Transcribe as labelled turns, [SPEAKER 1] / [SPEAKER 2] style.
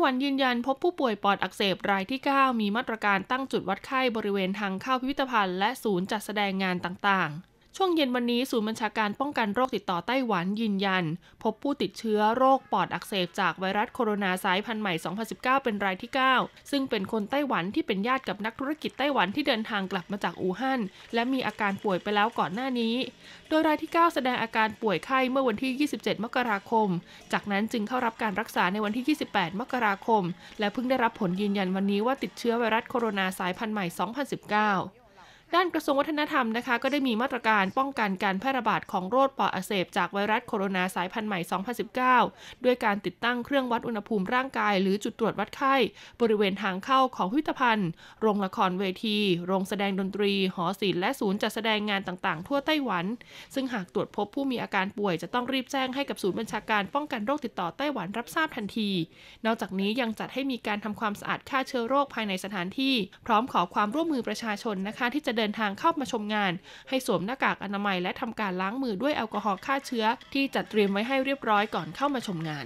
[SPEAKER 1] หวันยืนยันพบผู้ป่วยปอดอักเสบรายที่ 9 มีมาตรการตั้งจุดวัดไข้บริเวณทางเข้าพิพิธภัณฑ์และศูนย์จัดแสดงงานต่าง ๆช่วงเย็นวันนี้ศูนย์บัญชาการป้องกันโรคติดต่อไต้หวันยืนยันพบผู้ติดเชื้อโรคปอดอักเสบจากไวรัสโคโรนาสายพันธุ์ใหม่ 2019 เป็นรายที่ 9 ซึ่งเป็นคนไต้หวันที่เป็นญาติกับนักธุรกิจไต้หวันที่เดินทางกลับมาจากอู่ฮั่นและมีอาการป่วยไปแล้วก่อนหน้านี้ โดยรายที่ 9 แสดงอาการป่วยไข้เมื่อวันที่ 27 มกราคม จากนั้นจึงเข้ารับการรักษาในวันที่ 28 มกราคม และเพิ่งได้รับผลยืนยันวันนี้ว่าติดเชื้อไวรัสโคโรนาสายพันธุ์ใหม่ 2019ด้านกระทรวงวัฒนธรรมนะคะ ก็ได้มีมาตรการป้องกันการแพร่ระบาดของโรคปอดอักเสบจากไวรัสโคโรนาสายพันธุ์ใหม่ 2019 ด้วยการติดตั้งเครื่องวัดอุณหภูมิร่างกายหรือจุดตรวจวัดไข้ บริเวณทางเข้าของพิพิธภัณฑ์ โรงละครเวที โรงแสดงดนตรี หอศิลป์และศูนย์จัดแสดงงานต่างๆ ทั่วไต้หวัน ซึ่งหากตรวจพบผู้มีอาการป่วยจะต้องรีบแจ้งให้กับศูนย์บัญชาการ ป้องกันโรคติดต่อไต้หวันรับทราบทันที นอกจากนี้ยังจัดให้มีการทำความสะอาดฆ่าเชื้อโรคภายในสถานที่ พร้อมขอความร่วมมือประชาชนนะคะที่จะเดินทางเข้ามาชมงาน ให้สวมหน้ากากอนามัยและทำการล้างมือด้วยแอลกอฮอล์ฆ่าเชื้อที่จัดเตรียมไว้ให้เรียบร้อยก่อนเข้ามาชมงาน